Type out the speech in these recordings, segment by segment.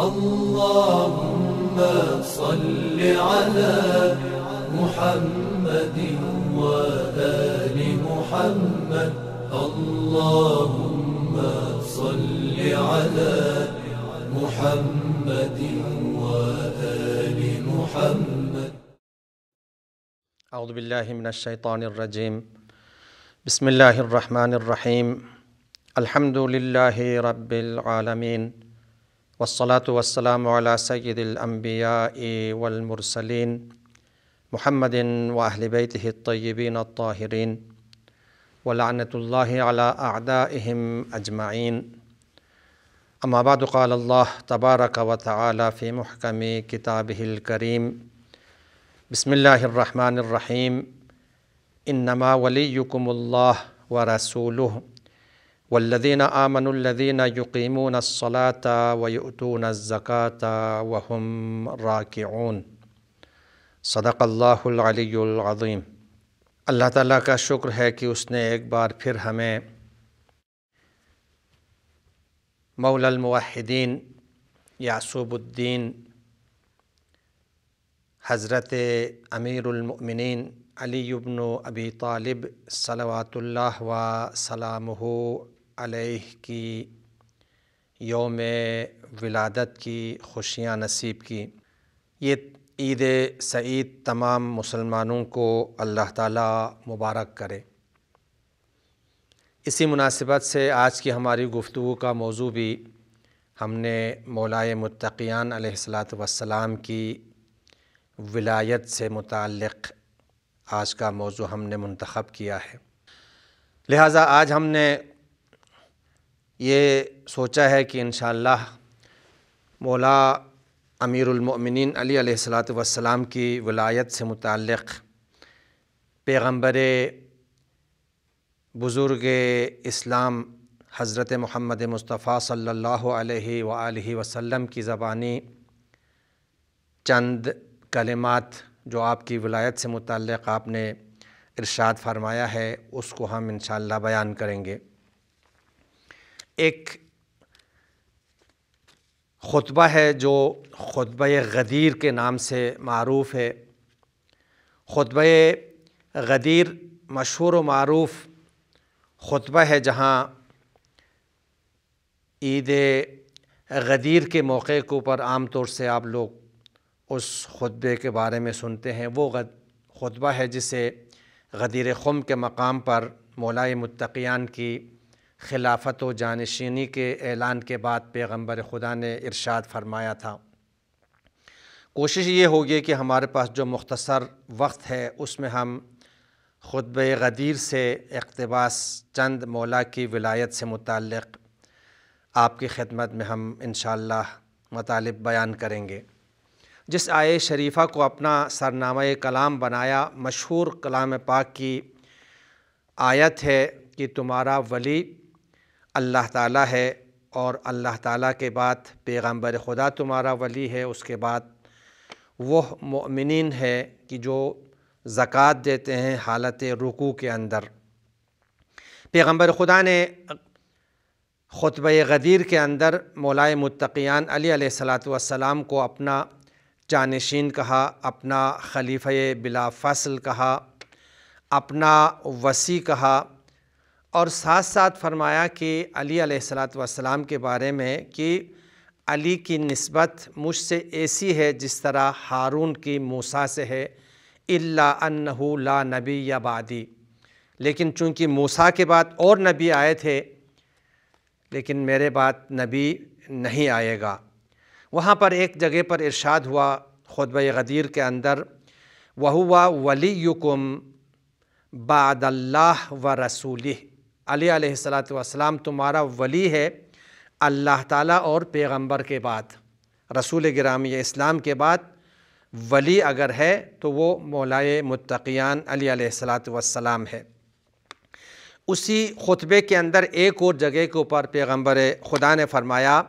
اللهم صل على محمد وآل محمد اللهم صل على محمد وآل محمد أعوذ بالله من الشيطان الرجيم بسم الله الرحمن الرحيم الحمد لله رب العالمين والصلاة والسلام على سيد الأنبياء والمرسلين محمد وأهل بيته الطيبين الطاهرين ولعنة الله على أعدائهم أجمعين أما بعد قال الله تبارك وتعالى في محكم كتابه الكريم بسم الله الرحمن الرحيم إنما وليكم الله ورسوله والذين امنوا الذين يقيمون الصلاه ويؤتون الزكاه وهم راكعون صدق الله العلي العظيم اللہ تعالیٰ کا شکر ہے کہ اس نے ایک بار پھر ہمیں مولا الموحدین یعصوب الدین حضرت امیر المؤمنین علی ابن ابی طالب صلوات اللہ و سلامہ علیہ کی یوم ولادت کی خوشیاں نصیب کی یہ عید سعید تمام مسلمانوں کو اللہ تعالیٰ مبارک کرے اسی مناسبت سے آج کی ہماری گفتگو کا موضوع بھی ہم نے مولائے متقیان علیہ السلاۃ وسلام کی ولایت سے متعلق آج کا موضوع ہم نے منتخب کیا ہے لہٰذا آج ہم نے یہ سوچا ہے کہ انشاءاللہ مولا امیر المؤمنین علی علیہ السلام کی ولایت سے متعلق پیغمبر بزرگ اسلام حضرت محمد مصطفیٰ صلی اللہ علیہ وآلہ وسلم کی زبانی چند کلمات جو آپ کی ولایت سے متعلق آپ نے ارشاد فرمایا ہے اس کو ہم انشاءاللہ بیان کریں گے ایک خطبہ ہے جو خطبہ غدیر کے نام سے معروف ہے خطبہ غدیر مشہور و معروف خطبہ ہے جہاں عید غدیر کے موقع کے اوپر عام طور سے آپ لوگ اس خطبے کے بارے میں سنتے ہیں وہ خطبہ ہے جسے غدیر خم کے مقام پر مولائے متقیان کی خلافت و جانشینی کے اعلان کے بعد پیغمبر خدا نے ارشاد فرمایا تھا کوشش یہ ہوگی کہ ہمارے پاس جو مختصر وقت ہے اس میں ہم خطب غدیر سے اقتباس چند مولا کی ولایت سے متعلق آپ کی خدمت میں ہم انشاءاللہ مطالب بیان کریں گے جس آئے شریفہ کو اپنا سرنامہ کلام بنایا مشہور کلام پاک کی آیت ہے کہ تمہارا ولی اللہ تعالیٰ ہے اور اللہ تعالیٰ کے بعد پیغمبر خدا تمہارا ولی ہے اس کے بعد وہ مؤمنین ہے کہ جو زکوٰۃ دیتے ہیں حالت رکو کے اندر پیغمبر خدا نے خطبہ غدیر کے اندر مولائے متقیان علی علیہ السلام کو اپنا جانشین کہا اپنا خلیفہ بلا فصل کہا اپنا وسیع کہا اور ساتھ ساتھ فرمایا کہ علی علیہ السلاۃ کے بارے میں کہ علی کی نسبت مجھ سے ایسی ہے جس طرح ہارون کی موسیٰ سے ہے اللہ ان لا نبی یا بادی لیکن چونکہ موسیٰ کے بعد اور نبی آئے تھے لیکن میرے بعد نبی نہیں آئے گا وہاں پر ایک جگہ پر ارشاد ہوا خود غدیر کے اندر وَهُوَ ولی بَعْدَ باد اللہ و علی علیہ السلاۃ تمہارا ولی ہے اللہ تعالیٰ اور پیغمبر کے بعد رسول گرامی اسلام کے بعد ولی اگر ہے تو وہ مولائے متقیان علی علیہ السلام ہے اسی خطبے کے اندر ایک اور جگہ کے اوپر پیغمبر خدا نے فرمایا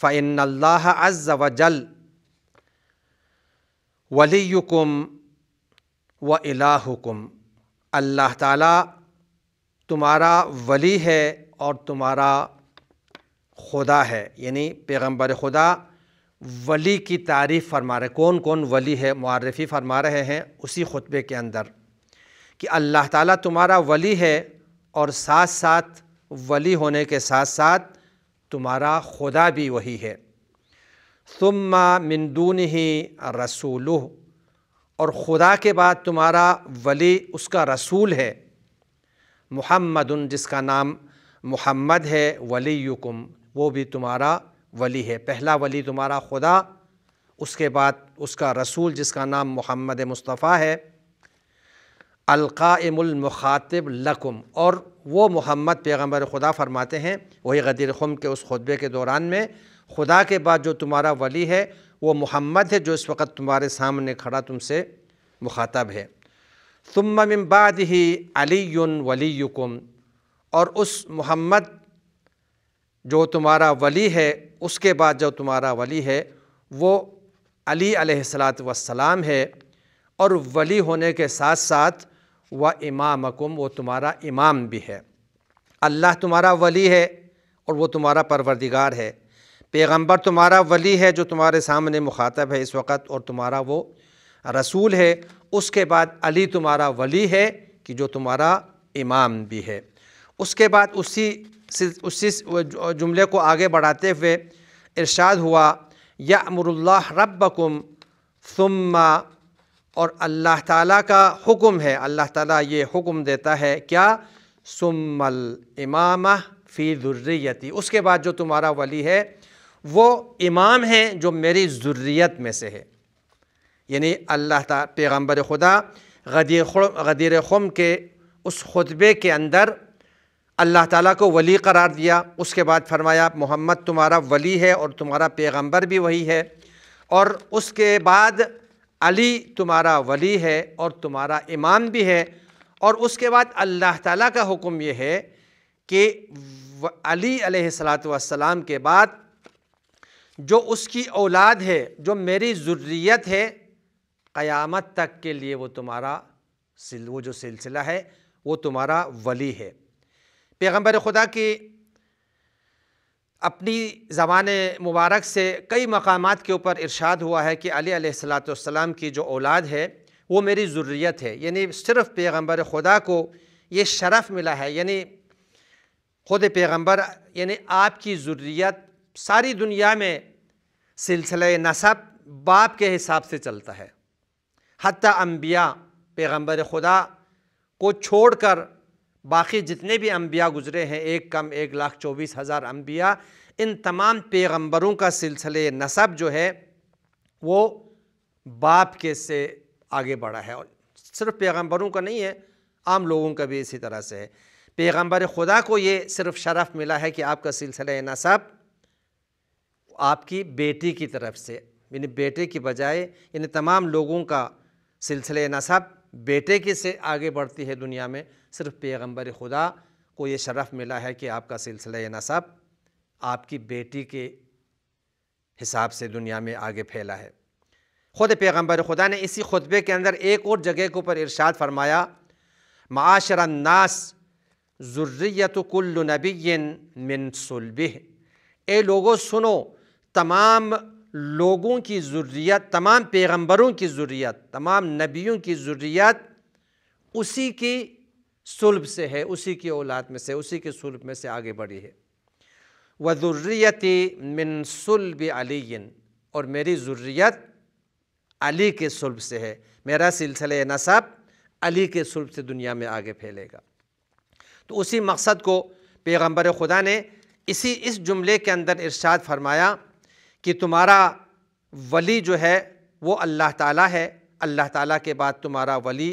فعن اللہ عَزَّ وَجَلْ ولیکم و اللہ تعالیٰ تمہارا ولی ہے اور تمہارا خدا ہے یعنی پیغمبر خدا ولی کی تعریف فرما رہے کون کون ولی ہے معرفی فرما رہے ہیں اسی خطبے کے اندر کہ اللہ تعالیٰ تمہارا ولی ہے اور ساتھ ساتھ ولی ہونے کے ساتھ ساتھ تمہارا خدا بھی وہی ہے ثم من مندون ہی رسولو اور خدا کے بعد تمہارا ولی اس کا رسول ہے محمد جس کا نام محمد ہے ولی وہ بھی تمہارا ولی ہے پہلا ولی تمہارا خدا اس کے بعد اس کا رسول جس کا نام محمد مصطفیٰ ہے القائم المخاطب لکم اور وہ محمد پیغمبر خدا فرماتے ہیں وہی غدیر خم کے اس خطبے کے دوران میں خدا کے بعد جو تمہارا ولی ہے وہ محمد ہے جو اس وقت تمہارے سامنے کھڑا تم سے مخاطب ہے ثم من بعده علی ولیکم اور اس محمد جو تمہارا ولی ہے اس کے بعد جو تمہارا ولی ہے وہ علی علیہ السلاۃ والسلام ہے اور ولی ہونے کے ساتھ ساتھ وہ امامکم وہ تمہارا امام بھی ہے اللہ تمہارا ولی ہے اور وہ تمہارا پروردگار ہے پیغمبر تمہارا ولی ہے جو تمہارے سامنے مخاطب ہے اس وقت اور تمہارا وہ رسول ہے اس کے بعد علی تمہارا ولی ہے کہ جو تمہارا امام بھی ہے اس کے بعد اسی اسی جملے کو آگے بڑھاتے ہوئے ارشاد ہوا یا امر اللہ ربکم ثم اور اللہ تعالیٰ کا حکم ہے اللہ تعالیٰ یہ حکم دیتا ہے کیا ثم الامامہ فی ذریتی اس کے بعد جو تمہارا ولی ہے وہ امام ہے جو میری ذریت میں سے ہے یعنی اللہ تعالیٰ پیغمبر خدا غدیر خم کے اس خطبے کے اندر اللہ تعالیٰ کو ولی قرار دیا اس کے بعد فرمایا محمد تمہارا ولی ہے اور تمہارا پیغمبر بھی وہی ہے اور اس کے بعد علی تمہارا ولی ہے اور تمہارا امام بھی ہے اور اس کے بعد اللہ تعالیٰ کا حکم یہ ہے کہ علی علیہ السلام کے بعد جو اس کی اولاد ہے جو میری ضروریت ہے قیامت تک کے لیے وہ تمہارا وہ جو سلسلہ ہے وہ تمہارا ولی ہے پیغمبر خدا کی اپنی زبان مبارک سے کئی مقامات کے اوپر ارشاد ہوا ہے کہ علی علیہ السلاۃ والسلام السلام کی جو اولاد ہے وہ میری ضروریت ہے یعنی صرف پیغمبر خدا کو یہ شرف ملا ہے یعنی خود پیغمبر یعنی آپ کی ضروریت ساری دنیا میں سلسلہ نصب باپ کے حساب سے چلتا ہے حتیٰ انبیاء پیغمبر خدا کو چھوڑ کر باقی جتنے بھی انبیاء گزرے ہیں ایک کم ایک لاکھ چوبیس ہزار انبیاء ان تمام پیغمبروں کا سلسلے نصب جو ہے وہ باپ کے سے آگے بڑھا ہے اور صرف پیغمبروں کا نہیں ہے عام لوگوں کا بھی اسی طرح سے ہے پیغمبر خدا کو یہ صرف شرف ملا ہے کہ آپ کا سلسلہ نصب آپ کی بیٹی کی طرف سے یعنی بیٹے کی بجائے یعنی تمام لوگوں کا سلسلے نصب بیٹے کے سے آگے بڑھتی ہے دنیا میں صرف پیغمبر خدا کو یہ شرف ملا ہے کہ آپ کا سلسلہ نصب آپ کی بیٹی کے حساب سے دنیا میں آگے پھیلا ہے خود پیغمبر خدا نے اسی خطبے کے اندر ایک اور جگہ کے اوپر ارشاد فرمایا معاشر الناس ذریت کل نبی من صلبہ اے لوگوں سنو تمام لوگوں کی ضروریات تمام پیغمبروں کی ضروریات تمام نبیوں کی ضروریات اسی کی سلب سے ہے اسی کی اولاد میں سے اسی کے سلب میں سے آگے بڑھی ہے وہ من سلب علی اور میری ضروریت علی کے سلب سے ہے میرا سلسلہ نصب علی کے سلب سے دنیا میں آگے پھیلے گا تو اسی مقصد کو پیغمبر خدا نے اسی اس جملے کے اندر ارشاد فرمایا کہ تمہارا ولی جو ہے وہ اللہ تعالیٰ ہے اللہ تعالیٰ کے بعد تمہارا ولی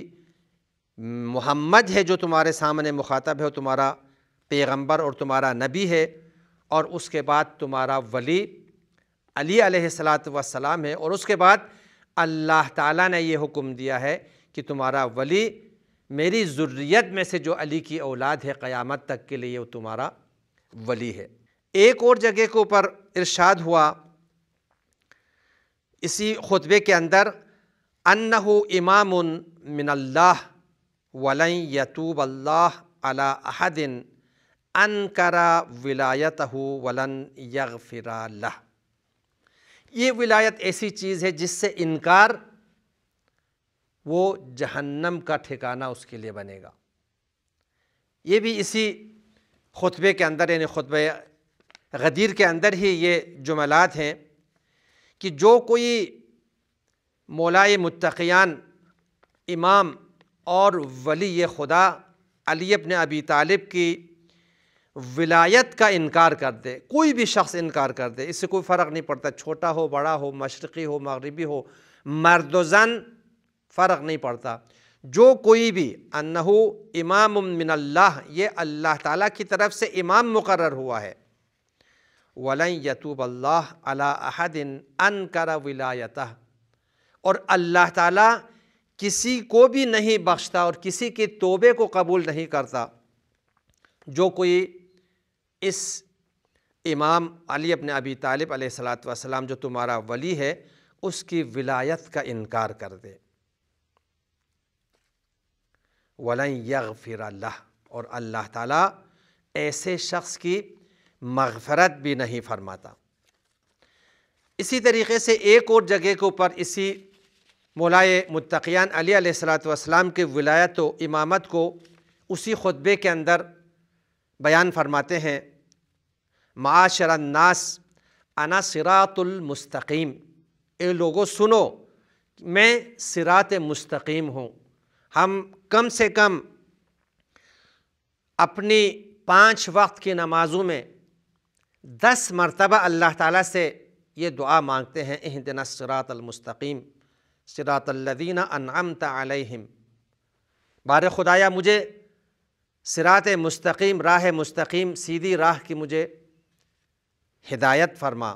محمد ہے جو تمہارے سامنے مخاطب ہے وہ تمہارا پیغمبر اور تمہارا نبی ہے اور اس کے بعد تمہارا ولی علی علیہ السلام ہے اور اس کے بعد اللہ تعالیٰ نے یہ حکم دیا ہے کہ تمہارا ولی میری ذریت میں سے جو علی کی اولاد ہے قیامت تک کے لیے وہ تمہارا ولی ہے ایک اور جگہ کے اوپر ارشاد ہوا اسی خطبے کے اندر انہ امام من اللہ ولن یتوب اللہ علی احد انکرا ولایتہ ولن یغفر اللہ یہ ولایت ایسی چیز ہے جس سے انکار وہ جہنم کا ٹھکانہ اس کے لیے بنے گا یہ بھی اسی خطبے کے اندر یعنی خطبہ غدیر کے اندر ہی یہ جملات ہیں کہ جو کوئی مولائے متقیان امام اور ولی خدا علی اپنے ابی طالب کی ولایت کا انکار کر دے کوئی بھی شخص انکار کر دے اس سے کوئی فرق نہیں پڑتا چھوٹا ہو بڑا ہو مشرقی ہو مغربی ہو مرد و زن فرق نہیں پڑتا جو کوئی بھی انہو امام من اللہ یہ اللہ تعالیٰ کی طرف سے امام مقرر ہوا ہے ولا یتوب اللہ علاح دن ان کر ولایتہ اور اللہ تعالیٰ کسی کو بھی نہیں بخشتا اور کسی کی توبے کو قبول نہیں کرتا جو کوئی اس امام علی اپنے ابی طالب علیہ السلام جو تمہارا ولی ہے اس کی ولایت کا انکار کر دے وَلَنْ یغفر اللہ اور اللہ تعالیٰ ایسے شخص کی مغفرت بھی نہیں فرماتا اسی طریقے سے ایک اور جگہ کے اوپر اسی مولائے متقیان علی علیہ السلام کے ولایت و امامت کو اسی خطبے کے اندر بیان فرماتے ہیں معاشر الناس انا صراط المستقیم اے لوگوں سنو میں صراط مستقیم ہوں ہم کم سے کم اپنی پانچ وقت کی نمازوں میں دس مرتبہ اللہ تعالیٰ سے یہ دعا مانگتے ہیں اہدنا صراط المستقیم صراط الدینہ انعمت علیہم بار خدایہ مجھے صراط مستقیم راہ مستقیم سیدھی راہ کی مجھے ہدایت فرما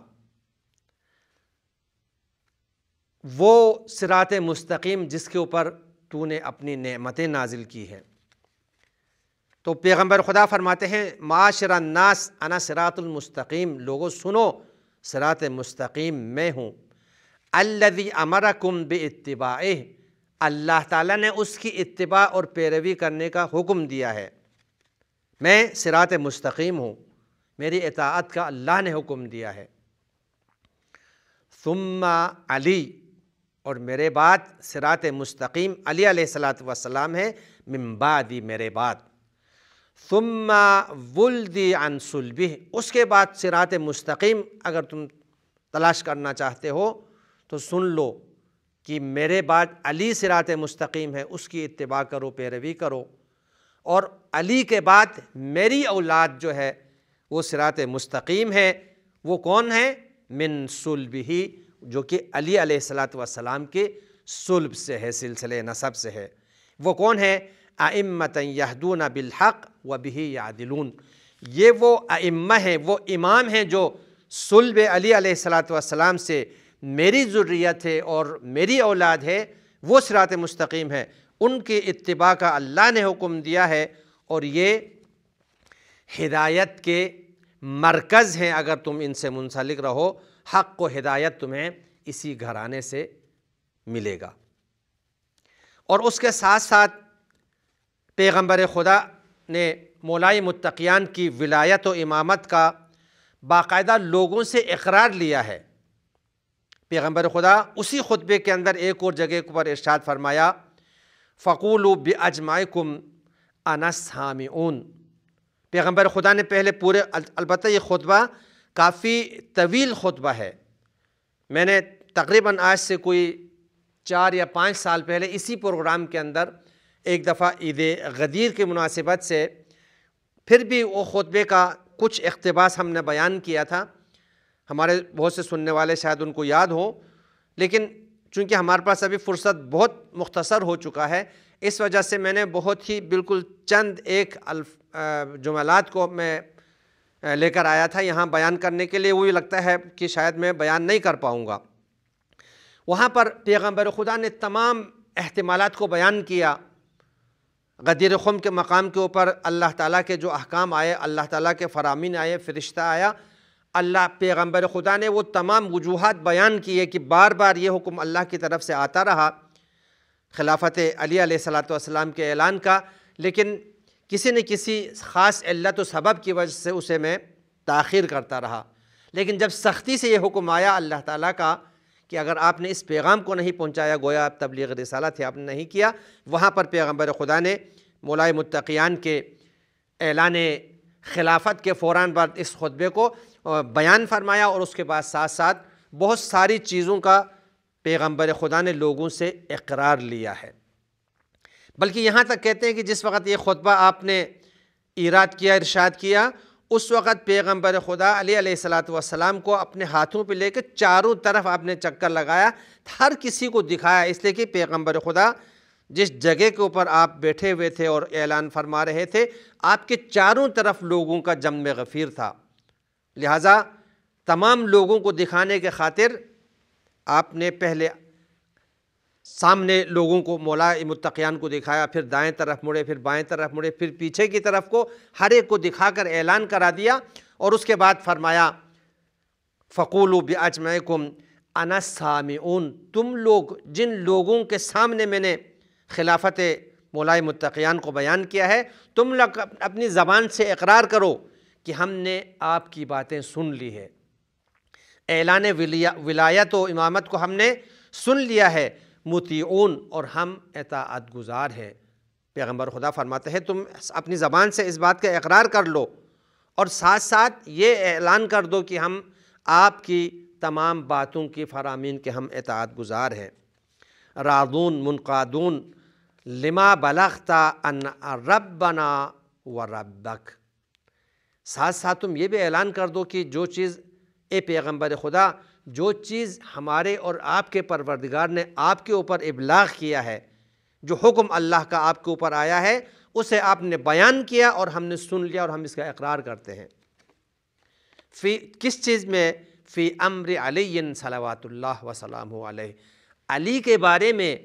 وہ صراط مستقیم جس کے اوپر تو نے اپنی نعمتیں نازل کی ہیں تو پیغمبر خدا فرماتے ہیں معاشر الناس انا سرات المستقیم لوگو سنو سرات مستقیم میں ہوں الذي امرکم کم اللہ تعالیٰ نے اس کی اتباع اور پیروی کرنے کا حکم دیا ہے میں سرات مستقیم ہوں میری اطاعت کا اللہ نے حکم دیا ہے ثم علی اور میرے بعد سرات مستقیم علی علیہ السلاۃ وسلام ہے من بعدی میرے بعد وُلْدِ ولدی سُلْبِهِ اس کے بعد صراط مستقیم اگر تم تلاش کرنا چاہتے ہو تو سن لو کہ میرے بعد علی صراط مستقیم ہے اس کی اتباع کرو پیروی کرو اور علی کے بعد میری اولاد جو ہے وہ صراط مستقیم ہے وہ کون ہے من ہی جو کہ علی علیہ السلاۃ کے سلب سے ہے سلسلے نصب سے ہے وہ کون ہے امت یہدون بالحق و بہی یادلون یہ وہ امہ ہیں وہ امام ہیں جو سلب علی علیہ السلام سے میری ضروریت ہے اور میری اولاد ہے وہ صرات مستقیم ہے ان کی اتباع کا اللہ نے حکم دیا ہے اور یہ ہدایت کے مرکز ہیں اگر تم ان سے منسلک رہو حق کو ہدایت تمہیں اسی گھرانے سے ملے گا اور اس کے ساتھ ساتھ پیغمبر خدا نے مولائی متقیان کی ولایت و امامت کا باقاعدہ لوگوں سے اقرار لیا ہے پیغمبر خدا اسی خطبے کے اندر ایک اور جگہ پر ارشاد فرمایا فقول و بجمائے کم سامعون پیغمبر خدا نے پہلے پورے البتہ یہ خطبہ کافی طویل خطبہ ہے میں نے تقریباً آج سے کوئی چار یا پانچ سال پہلے اسی پروگرام کے اندر ایک دفعہ عید غدیر کے مناسبت سے پھر بھی وہ خطبے کا کچھ اقتباس ہم نے بیان کیا تھا ہمارے بہت سے سننے والے شاید ان کو یاد ہو لیکن چونکہ ہمارے پاس ابھی فرصت بہت مختصر ہو چکا ہے اس وجہ سے میں نے بہت ہی بالکل چند ایک جملات کو میں لے کر آیا تھا یہاں بیان کرنے کے لیے وہی لگتا ہے کہ شاید میں بیان نہیں کر پاؤں گا وہاں پر پیغمبر خدا نے تمام احتمالات کو بیان کیا غدیر خم کے مقام کے اوپر اللہ تعالیٰ کے جو احکام آئے اللہ تعالیٰ کے فرامین آئے فرشتہ آیا اللہ پیغمبر خدا نے وہ تمام وجوہات بیان کیے کہ بار بار یہ حکم اللہ کی طرف سے آتا رہا خلافت علی علیہ السلام کے اعلان کا لیکن کسی نہ کسی خاص علت و سبب کی وجہ سے اسے میں تاخیر کرتا رہا لیکن جب سختی سے یہ حکم آیا اللہ تعالیٰ کا کہ اگر آپ نے اس پیغام کو نہیں پہنچایا گویا آپ تبلیغ رسالہ تھے آپ نے نہیں کیا وہاں پر پیغمبر خدا نے مولائے متقیان کے اعلان خلافت کے فوراً پر اس خطبے کو بیان فرمایا اور اس کے بعد ساتھ ساتھ بہت ساری چیزوں کا پیغمبر خدا نے لوگوں سے اقرار لیا ہے بلکہ یہاں تک کہتے ہیں کہ جس وقت یہ خطبہ آپ نے ایراد کیا ارشاد کیا اس وقت پیغمبر خدا علیہ علیہ السلام کو اپنے ہاتھوں پہ لے کے چاروں طرف آپ نے چکر لگایا ہر کسی کو دکھایا اس لیے کہ پیغمبر خدا جس جگہ کے اوپر آپ بیٹھے ہوئے تھے اور اعلان فرما رہے تھے آپ کے چاروں طرف لوگوں کا جمع غفیر تھا لہٰذا تمام لوگوں کو دکھانے کے خاطر آپ نے پہلے سامنے لوگوں کو مولا متقیان کو دکھایا پھر دائیں طرف مڑے پھر بائیں طرف مڑے پھر پیچھے کی طرف کو ہر ایک کو دکھا کر اعلان کرا دیا اور اس کے بعد فرمایا فقول و بجمعکم انا سامعون تم لوگ جن لوگوں کے سامنے میں نے خلافت مولا متقیان کو بیان کیا ہے تم لوگ اپنی زبان سے اقرار کرو کہ ہم نے آپ کی باتیں سن لی ہے اعلان ولایت و امامت کو ہم نے سن لیا ہے متعون اور ہم اطاعت گزار ہیں پیغمبر خدا فرماتے ہیں تم اپنی زبان سے اس بات کا اقرار کر لو اور ساتھ ساتھ یہ اعلان کر دو کہ ہم آپ کی تمام باتوں کی فرامین کے ہم اطاعت گزار ہیں رادون منقادون لما بلغتا ان ربنا و ربک ساتھ ساتھ تم یہ بھی اعلان کر دو کہ جو چیز اے پیغمبر خدا جو چیز ہمارے اور آپ کے پروردگار نے آپ کے اوپر ابلاغ کیا ہے جو حکم اللہ کا آپ کے اوپر آیا ہے اسے آپ نے بیان کیا اور ہم نے سن لیا اور ہم اس کا اقرار کرتے ہیں فی کس چیز میں فی امر علی صلوات اللہ وسلم علیہ علی کے بارے میں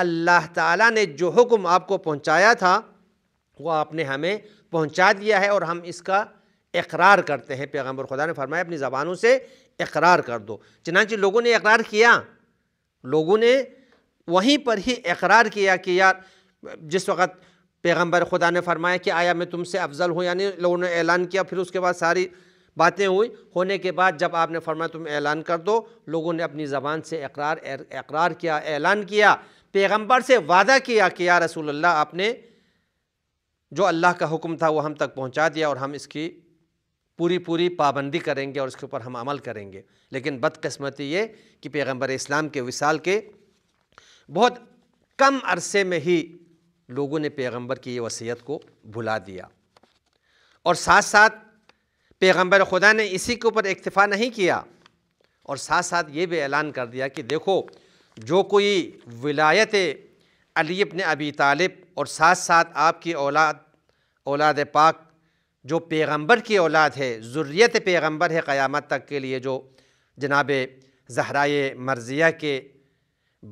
اللہ تعالیٰ نے جو حکم آپ کو پہنچایا تھا وہ آپ نے ہمیں پہنچا دیا ہے اور ہم اس کا اقرار کرتے ہیں پیغمبر خدا نے فرمایا اپنی زبانوں سے اقرار کر دو چنانچہ لوگوں نے اقرار کیا لوگوں نے وہیں پر ہی اقرار کیا کہ یار جس وقت پیغمبر خدا نے فرمایا کہ آیا میں تم سے افضل ہوں یعنی لوگوں نے اعلان کیا پھر اس کے بعد ساری باتیں ہوئیں ہونے کے بعد جب آپ نے فرمایا تم اعلان کر دو لوگوں نے اپنی زبان سے اقرار اقرار کیا اعلان کیا پیغمبر سے وعدہ کیا کہ یا رسول اللہ آپ نے جو اللہ کا حکم تھا وہ ہم تک پہنچا دیا اور ہم اس کی پوری پوری پابندی کریں گے اور اس کے اوپر ہم عمل کریں گے لیکن بدقسمتی یہ کہ پیغمبر اسلام کے وصال کے بہت کم عرصے میں ہی لوگوں نے پیغمبر کی یہ وصیت کو بھلا دیا اور ساتھ ساتھ پیغمبر خدا نے اسی کے اوپر اکتفا نہیں کیا اور ساتھ ساتھ یہ بھی اعلان کر دیا کہ دیکھو جو کوئی ولایت علی ابن ابی طالب اور ساتھ ساتھ آپ کی اولاد اولاد پاک جو پیغمبر کی اولاد ہے ذریعت پیغمبر ہے قیامت تک کے لیے جو جناب زہرائے مرضیہ کے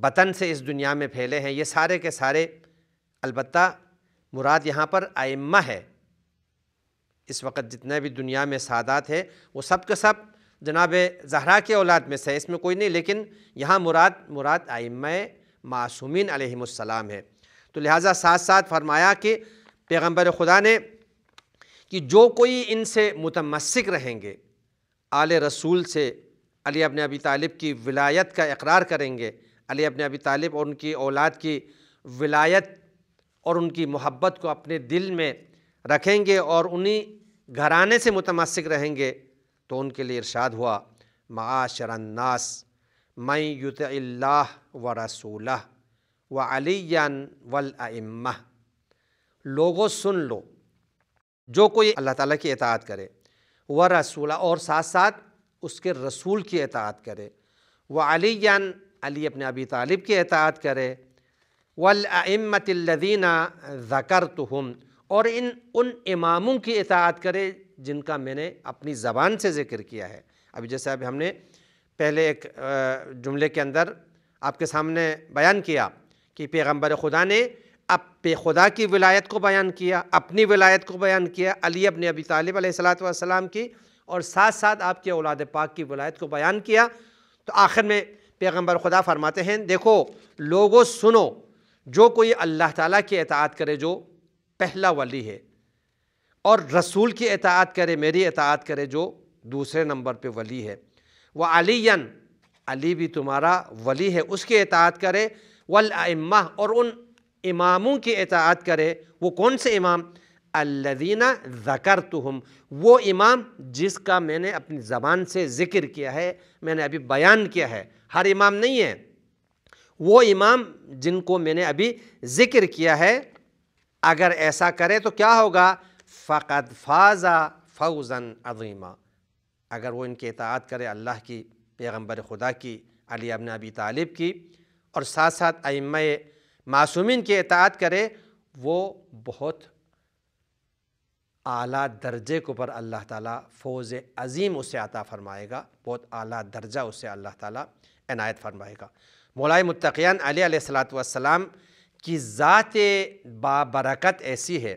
بطن سے اس دنیا میں پھیلے ہیں یہ سارے کے سارے البتہ مراد یہاں پر آئمہ ہے اس وقت جتنے بھی دنیا میں سادات ہے وہ سب کے سب جناب زہرا کے اولاد میں سے ہے اس میں کوئی نہیں لیکن یہاں مراد مراد آئمہ معصومین علیہم السلام ہے تو لہٰذا ساتھ ساتھ فرمایا کہ پیغمبر خدا نے کہ جو کوئی ان سے متمسک رہیں گے آل رسول سے علی ابن ابی طالب کی ولایت کا اقرار کریں گے علی ابن ابی طالب اور ان کی اولاد کی ولایت اور ان کی محبت کو اپنے دل میں رکھیں گے اور انہی گھرانے سے متمسک رہیں گے تو ان کے لیے ارشاد ہوا الناس میں یت اللہ و رسولہ و علی ولا لوگو سن لو جو کوئی اللہ تعالیٰ کی اطاعت کرے وہ رسولہ اور ساتھ ساتھ اس کے رسول کی اطاعت کرے وہ علی یان علی اپنے ابی طالب کی اطاعت کرے و امت اللہدینہ اور ان ان اماموں کی اطاعت کرے جن کا میں نے اپنی زبان سے ذکر کیا ہے ابھی جیسے اب ہم نے پہلے ایک جملے کے اندر آپ کے سامنے بیان کیا کہ پیغمبر خدا نے اب پہ خدا کی ولایت کو بیان کیا اپنی ولایت کو بیان کیا علی ابن ابی طالب علیہ السلام کی اور ساتھ ساتھ آپ کے اولاد پاک کی ولایت کو بیان کیا تو آخر میں پیغمبر خدا فرماتے ہیں دیکھو لوگو سنو جو کوئی اللہ تعالیٰ کی اطاعت کرے جو پہلا ولی ہے اور رسول کی اطاعت کرے میری اطاعت کرے جو دوسرے نمبر پہ ولی ہے وہ علی علی بھی تمہارا ولی ہے اس کی اطاعت کرے ومََہ اور ان اماموں کی اطاعت کرے وہ کون سے امام الذین زکر وہ امام جس کا میں نے اپنی زبان سے ذکر کیا ہے میں نے ابھی بیان کیا ہے ہر امام نہیں ہے وہ امام جن کو میں نے ابھی ذکر کیا ہے اگر ایسا کرے تو کیا ہوگا فَقَدْ فَازَ فَوْزًا عظیمہ اگر وہ ان کے اطاعت کرے اللہ کی پیغمبر خدا کی علی ابن ابی طالب کی اور ساتھ ساتھ ائمہ معصومین کی اطاعت کرے وہ بہت اعلیٰ درجے کے اوپر اللہ تعالیٰ فوز عظیم اسے عطا فرمائے گا بہت اعلیٰ درجہ اسے اللہ تعالیٰ عنایت فرمائے گا مولائے متقیان علیہ علیہ السلاۃ والسلام کی ذات بابرکت ایسی ہے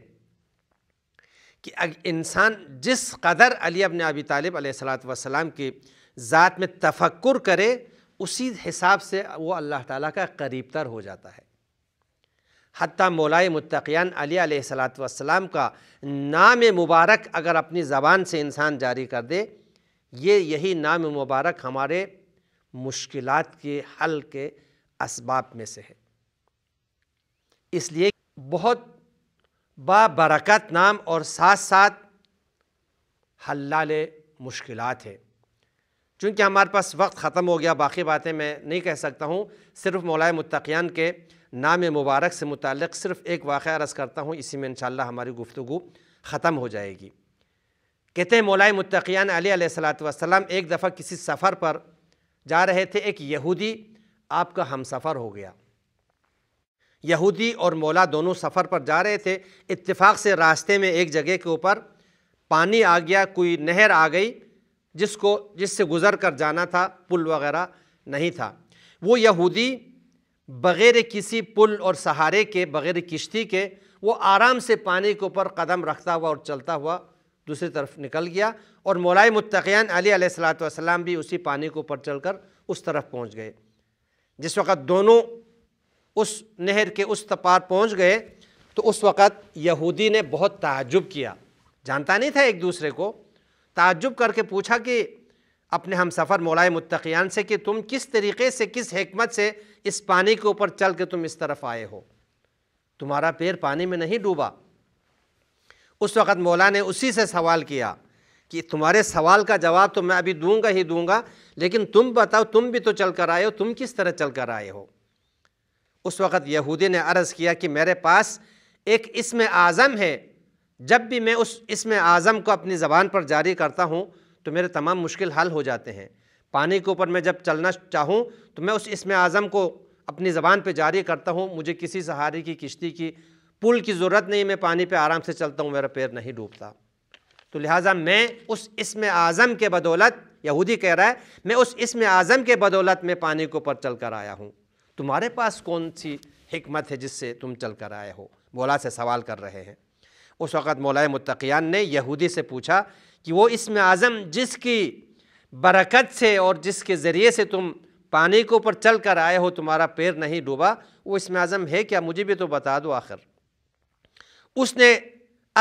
کہ انسان جس قدر علی ابن ابی طالب علیہ السلاۃ والسلام کی ذات میں تفکر کرے اسی حساب سے وہ اللہ تعالیٰ کا قریب تر ہو جاتا ہے حتیٰ مولائے متقیان علی علیہ السلاۃ والسلام کا نام مبارک اگر اپنی زبان سے انسان جاری کر دے یہ یہی نام مبارک ہمارے مشکلات کے حل کے اسباب میں سے ہے اس لیے بہت با برکت نام اور ساتھ ساتھ حلال مشکلات ہے چونکہ ہمارے پاس وقت ختم ہو گیا باقی باتیں میں نہیں کہہ سکتا ہوں صرف مولائے متقیان کے نام مبارک سے متعلق صرف ایک واقعہ عرض کرتا ہوں اسی میں انشاءاللہ ہماری گفتگو ختم ہو جائے گی کہتے ہیں مولائے متقیان علیہ علیہ السلاۃ وسلم ایک دفعہ کسی سفر پر جا رہے تھے ایک یہودی آپ کا ہم سفر ہو گیا یہودی اور مولا دونوں سفر پر جا رہے تھے اتفاق سے راستے میں ایک جگہ کے اوپر پانی آ گیا کوئی نہر آ گئی جس کو جس سے گزر کر جانا تھا پل وغیرہ نہیں تھا وہ یہودی بغیر کسی پل اور سہارے کے بغیر کشتی کے وہ آرام سے پانی کے اوپر قدم رکھتا ہوا اور چلتا ہوا دوسری طرف نکل گیا اور مولائے متقیان علی علیہ السلاۃ بھی اسی پانی کے اوپر چل کر اس طرف پہنچ گئے جس وقت دونوں اس نہر کے اس تپار پہنچ گئے تو اس وقت یہودی نے بہت تعجب کیا جانتا نہیں تھا ایک دوسرے کو تعجب کر کے پوچھا کہ اپنے ہم سفر مولائے متقیان سے کہ تم کس طریقے سے کس حکمت سے اس پانی کے اوپر چل کے تم اس طرف آئے ہو تمہارا پیر پانی میں نہیں ڈوبا اس وقت مولا نے اسی سے سوال کیا کہ تمہارے سوال کا جواب تو میں ابھی دوں گا ہی دوں گا لیکن تم بتاؤ تم بھی تو چل کر آئے ہو تم کس طرح چل کر آئے ہو اس وقت یہودی نے عرض کیا کہ میرے پاس ایک اسم اعظم ہے جب بھی میں اس اسم اعظم کو اپنی زبان پر جاری کرتا ہوں تو میرے تمام مشکل حل ہو جاتے ہیں پانی کے اوپر میں جب چلنا چاہوں تو میں اس اسم اعظم کو اپنی زبان پہ جاری کرتا ہوں مجھے کسی سہارے کی کشتی کی پل کی ضرورت نہیں میں پانی پہ آرام سے چلتا ہوں میرا پیر نہیں ڈوبتا تو لہٰذا میں اس اسم اعظم کے بدولت یہودی کہہ رہا ہے میں اس اسم اعظم کے بدولت میں پانی کے اوپر چل کر آیا ہوں تمہارے پاس کون سی حکمت ہے جس سے تم چل کر آئے ہو مولا سے سوال کر رہے ہیں اس وقت مولائے متقیان نے یہودی سے پوچھا کہ وہ اسم اعظم جس کی برکت سے اور جس کے ذریعے سے تم پانی کے اوپر چل کر آئے ہو تمہارا پیر نہیں ڈوبا وہ اسم اعظم ہے کیا مجھے بھی تو بتا دو آخر اس نے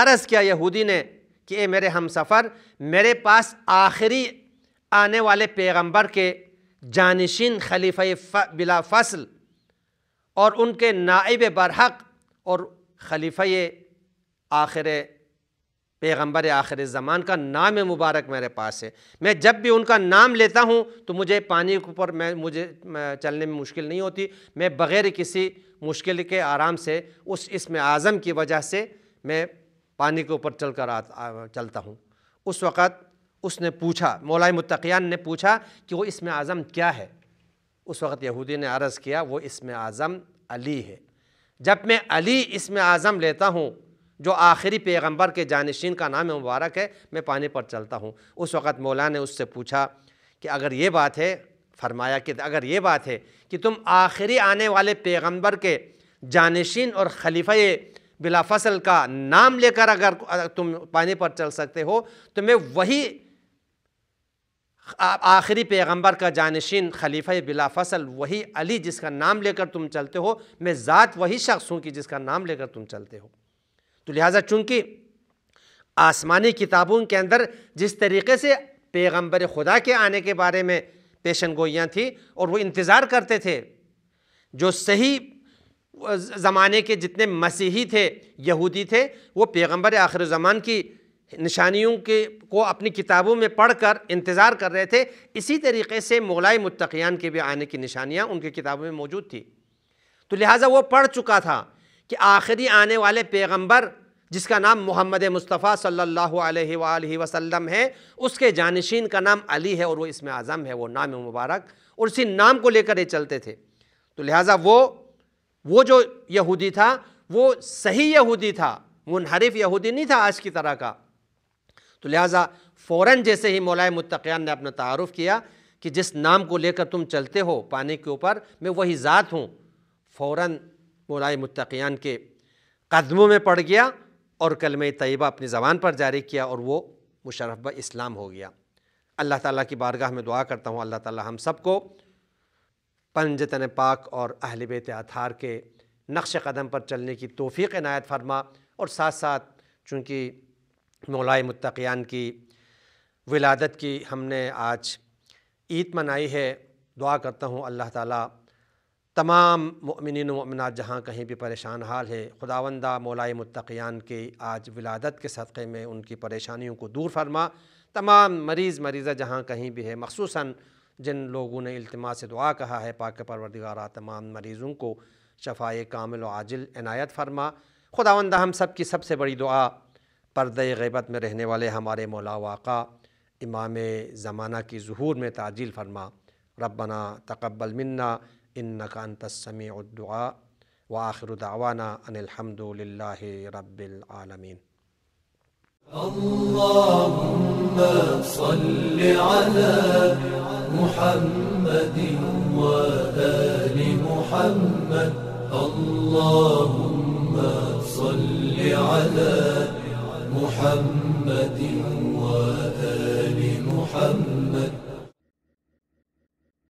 عرض کیا یہودی نے کہ اے میرے ہم سفر میرے پاس آخری آنے والے پیغمبر کے جانشین خلیفہ بلا فصل اور ان کے نائب برحق اور خلیفہ آخر پیغمبر آخر زمان کا نام مبارک میرے پاس ہے میں جب بھی ان کا نام لیتا ہوں تو مجھے پانی کے اوپر میں مجھے چلنے میں مشکل نہیں ہوتی میں بغیر کسی مشکل کے آرام سے اس اسم اعظم کی وجہ سے میں پانی کے اوپر چل کر چلتا ہوں اس وقت اس نے پوچھا مولا متقیان نے پوچھا کہ وہ اسم اعظم کیا ہے اس وقت یہودی نے عرض کیا وہ اسم اعظم علی ہے جب میں علی اسم اعظم لیتا ہوں جو آخری پیغمبر کے جانشین کا نام مبارک ہے میں پانی پر چلتا ہوں اس وقت مولا نے اس سے پوچھا کہ اگر یہ بات ہے فرمایا کہ اگر یہ بات ہے کہ تم آخری آنے والے پیغمبر کے جانشین اور خلیفہ بلا فصل کا نام لے کر اگر تم پانی پر چل سکتے ہو تو میں وہی آخری پیغمبر کا جانشین خلیفہ بلا فصل وہی علی جس کا نام لے کر تم چلتے ہو میں ذات وہی شخص ہوں کہ جس کا نام لے کر تم چلتے ہو تو لہٰذا چونکہ آسمانی کتابوں کے اندر جس طریقے سے پیغمبر خدا کے آنے کے بارے میں پیشن گوئیاں تھیں اور وہ انتظار کرتے تھے جو صحیح زمانے کے جتنے مسیحی تھے یہودی تھے وہ پیغمبر آخر زمان کی نشانیوں کے کو اپنی کتابوں میں پڑھ کر انتظار کر رہے تھے اسی طریقے سے مغلائی متقیان کے بھی آنے کی نشانیاں ان کی کتابوں میں موجود تھی تو لہٰذا وہ پڑھ چکا تھا کہ آخری آنے والے پیغمبر جس کا نام محمد مصطفیٰ صلی اللہ علیہ وآلہ وسلم ہے اس کے جانشین کا نام علی ہے اور وہ اس میں اعظم ہے وہ نام مبارک اور اسی نام کو لے کر یہ چلتے تھے تو لہٰذا وہ وہ جو یہودی تھا وہ صحیح یہودی تھا منحرف یہودی نہیں تھا آج کی طرح کا تو لہٰذا فوراً جیسے ہی مولائے متقیان نے اپنا تعارف کیا کہ جس نام کو لے کر تم چلتے ہو پانی کے اوپر میں وہی ذات ہوں فوراً مولائے متقیان کے قدموں میں پڑ گیا اور کلمہ طیبہ اپنی زبان پر جاری کیا اور وہ مشرف با اسلام ہو گیا اللہ تعالیٰ کی بارگاہ میں دعا کرتا ہوں اللہ تعالیٰ ہم سب کو پنجتن پاک اور اہل بیت تار کے نقش قدم پر چلنے کی توفیق عنایت فرما اور ساتھ ساتھ چونکہ مولائے متقیان کی ولادت کی ہم نے آج عید منائی ہے دعا کرتا ہوں اللہ تعالیٰ تمام مؤمنین و مؤمنات جہاں کہیں بھی پریشان حال ہے خداوندہ مولائے متقیان کے آج ولادت کے صدقے میں ان کی پریشانیوں کو دور فرما تمام مریض مریضہ جہاں کہیں بھی ہے مخصوصاً جن لوگوں نے التماع سے دعا کہا ہے پاک پروردگارہ تمام مریضوں کو شفاء کامل و عاجل عنایت فرما خداوندہ ہم سب کی سب سے بڑی دعا پردہ غیبت میں رہنے والے ہمارے مولا واقع امام زمانہ کی ظہور میں تعجیل فرما ربنا تقبل منا إنك أنت السميع الدعاء وآخر دعوانا أن الحمد لله رب العالمين اللهم صل على محمد وآل محمد اللهم صل على محمد وآل محمد